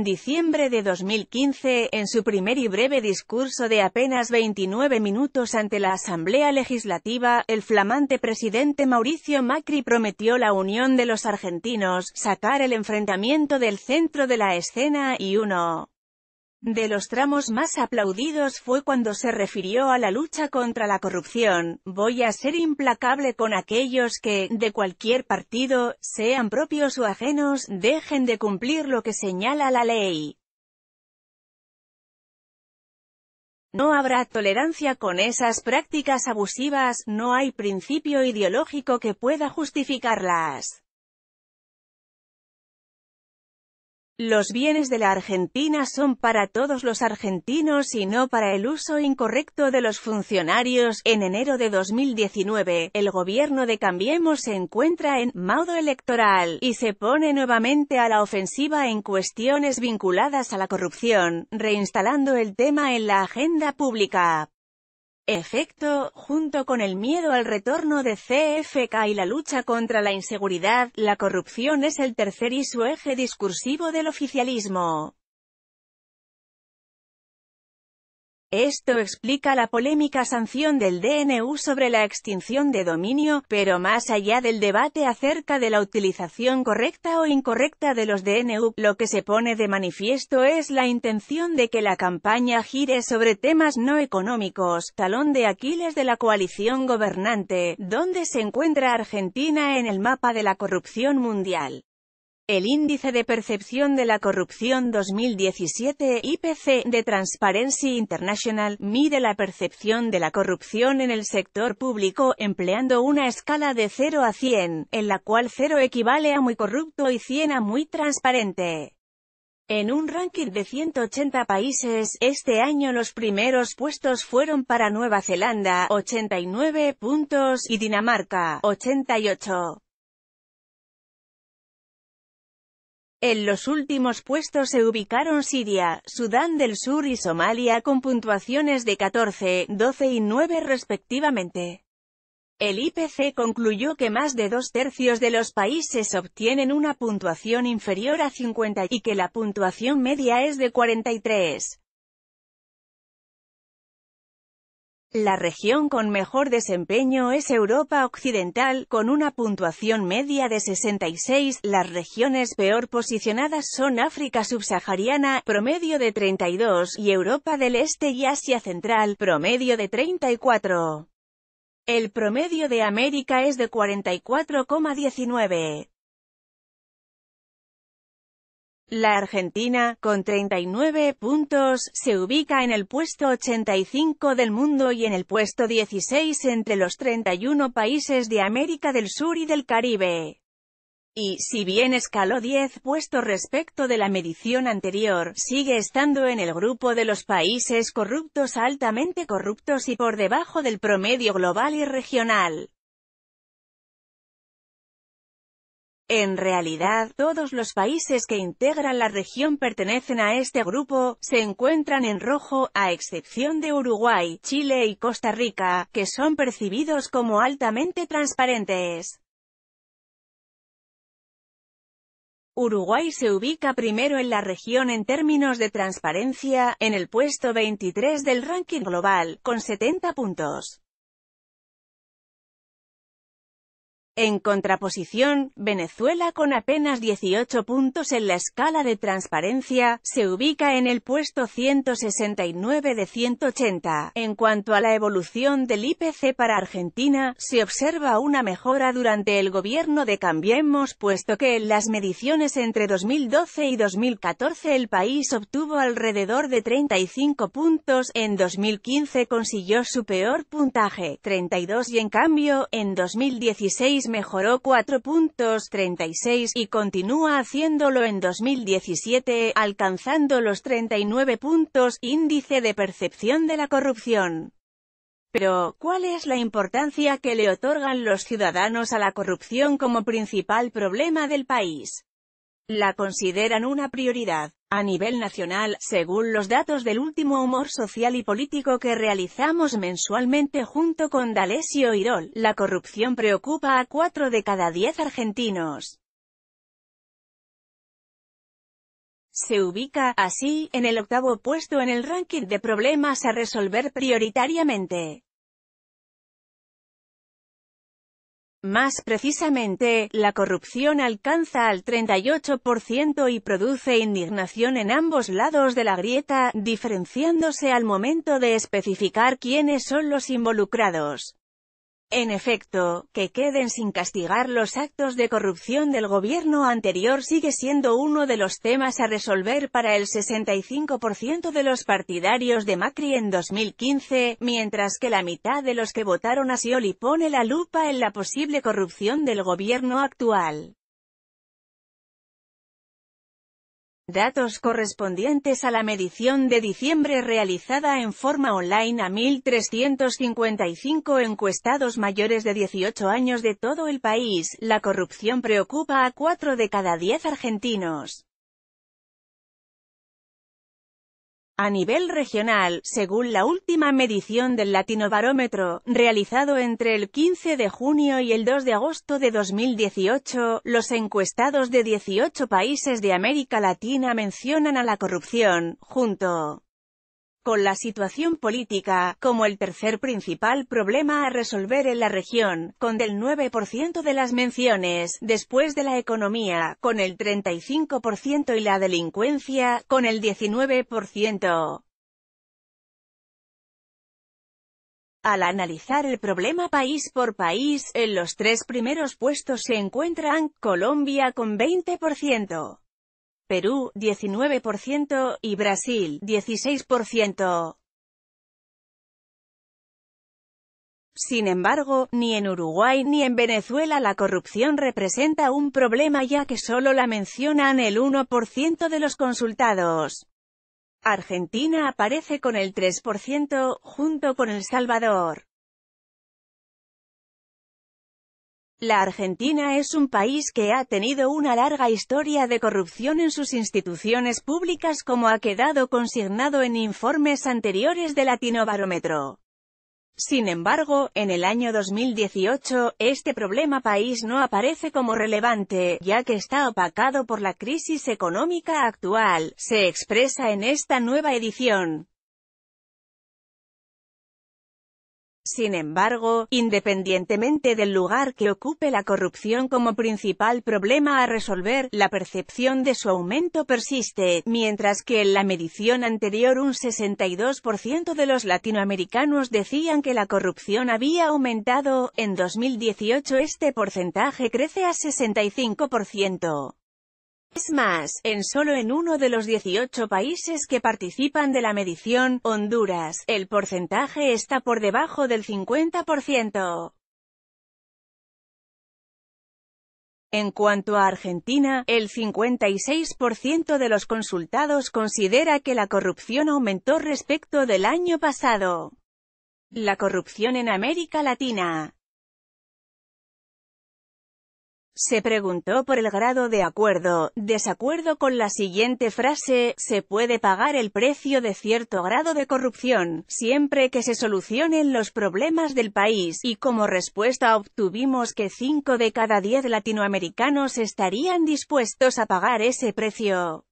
en diciembre de 2015, en su primer y breve discurso de apenas 29 minutos ante la Asamblea Legislativa, el flamante presidente Mauricio Macri prometió la unión de los argentinos, sacar el enfrentamiento del centro de la escena y uno de los tramos más aplaudidos fue cuando se refirió a la lucha contra la corrupción, voy a ser implacable con aquellos que, de cualquier partido, sean propios o ajenos, dejen de cumplir lo que señala la ley. No habrá tolerancia con esas prácticas abusivas, no hay principio ideológico que pueda justificarlas. Los bienes de la Argentina son para todos los argentinos y no para el uso incorrecto de los funcionarios. En enero de 2019, el gobierno de Cambiemos se encuentra en «maudo electoral» y se pone nuevamente a la ofensiva en cuestiones vinculadas a la corrupción, reinstalando el tema en la agenda pública efecto, junto con el miedo al retorno de CFK y la lucha contra la inseguridad, la corrupción es el tercer y su eje discursivo del oficialismo. Esto explica la polémica sanción del DNU sobre la extinción de dominio, pero más allá del debate acerca de la utilización correcta o incorrecta de los DNU, lo que se pone de manifiesto es la intención de que la campaña gire sobre temas no económicos, talón de Aquiles de la coalición gobernante, donde se encuentra Argentina en el mapa de la corrupción mundial. El Índice de Percepción de la Corrupción 2017 IPC de Transparency International mide la percepción de la corrupción en el sector público empleando una escala de 0 a 100, en la cual 0 equivale a muy corrupto y 100 a muy transparente. En un ranking de 180 países, este año los primeros puestos fueron para Nueva Zelanda, 89 puntos, y Dinamarca, 88. En los últimos puestos se ubicaron Siria, Sudán del Sur y Somalia con puntuaciones de 14, 12 y 9 respectivamente. El IPC concluyó que más de dos tercios de los países obtienen una puntuación inferior a 50 y que la puntuación media es de 43. La región con mejor desempeño es Europa Occidental, con una puntuación media de 66. Las regiones peor posicionadas son África subsahariana, promedio de 32, y Europa del Este y Asia Central, promedio de 34. El promedio de América es de 44,19. La Argentina, con 39 puntos, se ubica en el puesto 85 del mundo y en el puesto 16 entre los 31 países de América del Sur y del Caribe. Y, si bien escaló 10 puestos respecto de la medición anterior, sigue estando en el grupo de los países corruptos altamente corruptos y por debajo del promedio global y regional. En realidad, todos los países que integran la región pertenecen a este grupo, se encuentran en rojo, a excepción de Uruguay, Chile y Costa Rica, que son percibidos como altamente transparentes. Uruguay se ubica primero en la región en términos de transparencia, en el puesto 23 del ranking global, con 70 puntos. En contraposición, Venezuela con apenas 18 puntos en la escala de transparencia, se ubica en el puesto 169 de 180. En cuanto a la evolución del IPC para Argentina, se observa una mejora durante el gobierno de Cambiemos puesto que en las mediciones entre 2012 y 2014 el país obtuvo alrededor de 35 puntos, en 2015 consiguió su peor puntaje, 32 y en cambio, en 2016 mejoró cuatro puntos 36 y continúa haciéndolo en 2017, alcanzando los 39 puntos, índice de percepción de la corrupción. Pero, ¿cuál es la importancia que le otorgan los ciudadanos a la corrupción como principal problema del país? la consideran una prioridad. A nivel nacional, según los datos del último humor social y político que realizamos mensualmente junto con Dalesio Irol, la corrupción preocupa a cuatro de cada diez argentinos. Se ubica, así, en el octavo puesto en el ranking de problemas a resolver prioritariamente. Más precisamente, la corrupción alcanza al 38% y produce indignación en ambos lados de la grieta, diferenciándose al momento de especificar quiénes son los involucrados. En efecto, que queden sin castigar los actos de corrupción del gobierno anterior sigue siendo uno de los temas a resolver para el 65% de los partidarios de Macri en 2015, mientras que la mitad de los que votaron a Sioli pone la lupa en la posible corrupción del gobierno actual. Datos correspondientes a la medición de diciembre realizada en forma online a 1.355 encuestados mayores de 18 años de todo el país. La corrupción preocupa a 4 de cada 10 argentinos. A nivel regional, según la última medición del Latinobarómetro, realizado entre el 15 de junio y el 2 de agosto de 2018, los encuestados de 18 países de América Latina mencionan a la corrupción, junto con la situación política, como el tercer principal problema a resolver en la región, con el 9% de las menciones, después de la economía, con el 35% y la delincuencia, con el 19%. Al analizar el problema país por país, en los tres primeros puestos se encuentran Colombia con 20%. Perú 19% y Brasil 16%. Sin embargo, ni en Uruguay ni en Venezuela la corrupción representa un problema ya que solo la mencionan el 1% de los consultados. Argentina aparece con el 3%, junto con El Salvador. La Argentina es un país que ha tenido una larga historia de corrupción en sus instituciones públicas como ha quedado consignado en informes anteriores de Latinobarómetro. Sin embargo, en el año 2018, este problema país no aparece como relevante, ya que está opacado por la crisis económica actual, se expresa en esta nueva edición. Sin embargo, independientemente del lugar que ocupe la corrupción como principal problema a resolver, la percepción de su aumento persiste, mientras que en la medición anterior un 62% de los latinoamericanos decían que la corrupción había aumentado, en 2018 este porcentaje crece a 65%. Es más, en solo en uno de los 18 países que participan de la medición, Honduras, el porcentaje está por debajo del 50%. En cuanto a Argentina, el 56% de los consultados considera que la corrupción aumentó respecto del año pasado. La corrupción en América Latina se preguntó por el grado de acuerdo, desacuerdo con la siguiente frase, se puede pagar el precio de cierto grado de corrupción, siempre que se solucionen los problemas del país, y como respuesta obtuvimos que 5 de cada 10 latinoamericanos estarían dispuestos a pagar ese precio.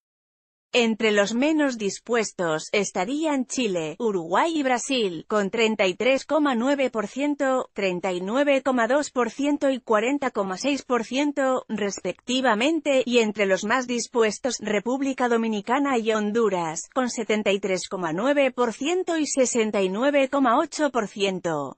Entre los menos dispuestos estarían Chile, Uruguay y Brasil, con 33,9%, 39,2% y 40,6%, respectivamente, y entre los más dispuestos, República Dominicana y Honduras, con 73,9% y 69,8%.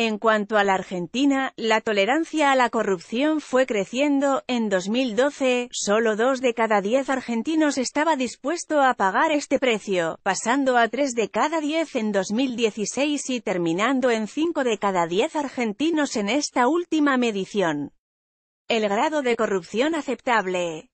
En cuanto a la Argentina, la tolerancia a la corrupción fue creciendo. En 2012, solo dos de cada 10 argentinos estaba dispuesto a pagar este precio, pasando a tres de cada 10 en 2016 y terminando en 5 de cada 10 argentinos en esta última medición. El grado de corrupción aceptable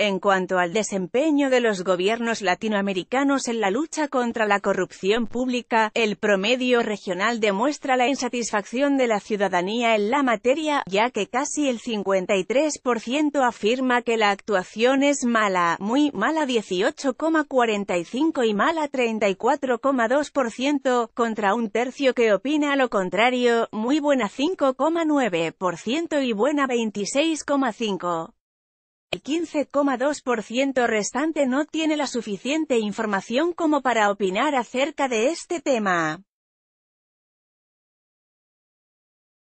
en cuanto al desempeño de los gobiernos latinoamericanos en la lucha contra la corrupción pública, el promedio regional demuestra la insatisfacción de la ciudadanía en la materia, ya que casi el 53% afirma que la actuación es mala, muy mala 18,45 y mala 34,2%, contra un tercio que opina lo contrario, muy buena 5,9% y buena 26,5%. El 15,2% restante no tiene la suficiente información como para opinar acerca de este tema.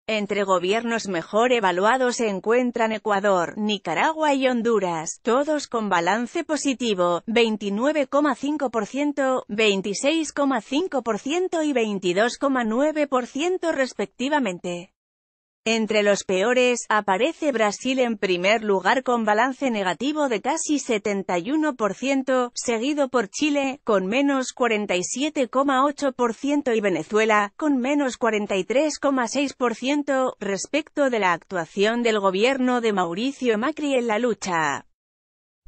Entre gobiernos mejor evaluados se encuentran Ecuador, Nicaragua y Honduras, todos con balance positivo, 29,5%, 26,5% y 22,9% respectivamente. Entre los peores, aparece Brasil en primer lugar con balance negativo de casi 71%, seguido por Chile, con menos 47,8% y Venezuela, con menos 43,6%, respecto de la actuación del gobierno de Mauricio Macri en la lucha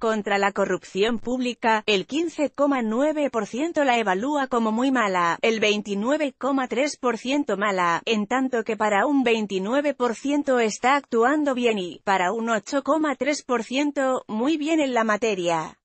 contra la corrupción pública, el 15,9% la evalúa como muy mala, el 29,3% mala, en tanto que para un 29% está actuando bien y, para un 8,3%, muy bien en la materia.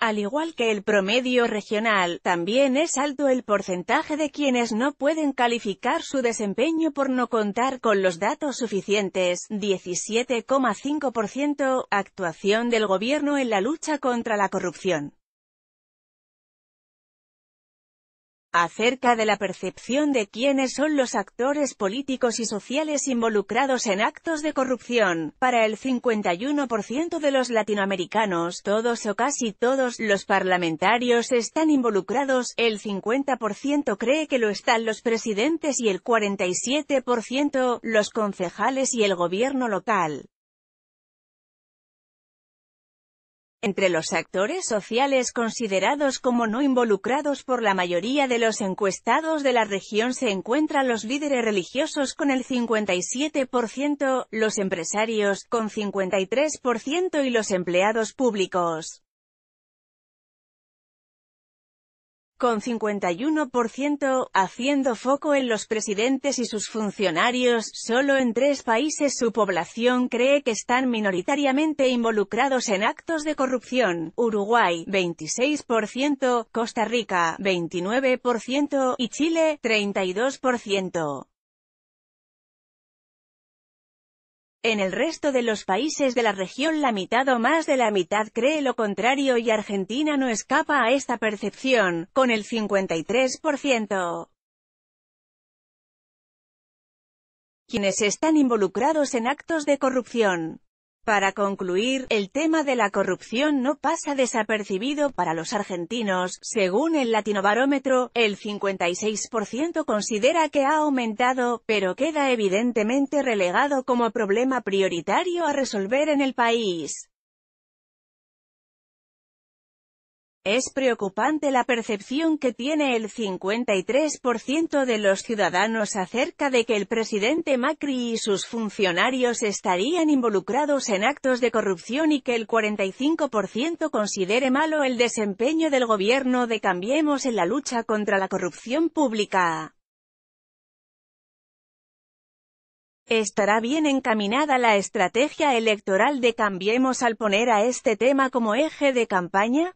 Al igual que el promedio regional, también es alto el porcentaje de quienes no pueden calificar su desempeño por no contar con los datos suficientes, 17,5%, actuación del gobierno en la lucha contra la corrupción. acerca de la percepción de quiénes son los actores políticos y sociales involucrados en actos de corrupción. Para el 51% de los latinoamericanos, todos o casi todos los parlamentarios están involucrados, el 50% cree que lo están los presidentes y el 47% los concejales y el gobierno local. Entre los actores sociales considerados como no involucrados por la mayoría de los encuestados de la región se encuentran los líderes religiosos con el 57%, los empresarios, con 53% y los empleados públicos. con 51%, haciendo foco en los presidentes y sus funcionarios, solo en tres países su población cree que están minoritariamente involucrados en actos de corrupción, Uruguay, 26%, Costa Rica, 29% y Chile, 32%. En el resto de los países de la región la mitad o más de la mitad cree lo contrario y Argentina no escapa a esta percepción, con el 53%. Quienes están involucrados en actos de corrupción para concluir, el tema de la corrupción no pasa desapercibido para los argentinos, según el Latinobarómetro, el 56% considera que ha aumentado, pero queda evidentemente relegado como problema prioritario a resolver en el país. Es preocupante la percepción que tiene el 53% de los ciudadanos acerca de que el presidente Macri y sus funcionarios estarían involucrados en actos de corrupción y que el 45% considere malo el desempeño del gobierno de Cambiemos en la lucha contra la corrupción pública. estará bien encaminada la estrategia electoral de Cambiemos al poner a este tema como eje de campaña?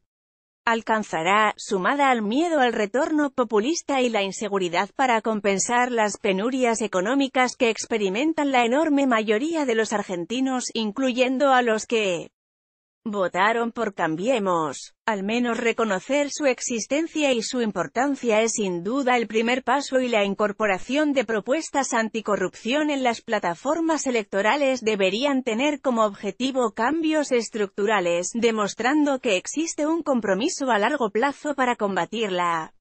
alcanzará, sumada al miedo al retorno populista y la inseguridad para compensar las penurias económicas que experimentan la enorme mayoría de los argentinos, incluyendo a los que votaron por Cambiemos. Al menos reconocer su existencia y su importancia es sin duda el primer paso y la incorporación de propuestas anticorrupción en las plataformas electorales deberían tener como objetivo cambios estructurales, demostrando que existe un compromiso a largo plazo para combatirla.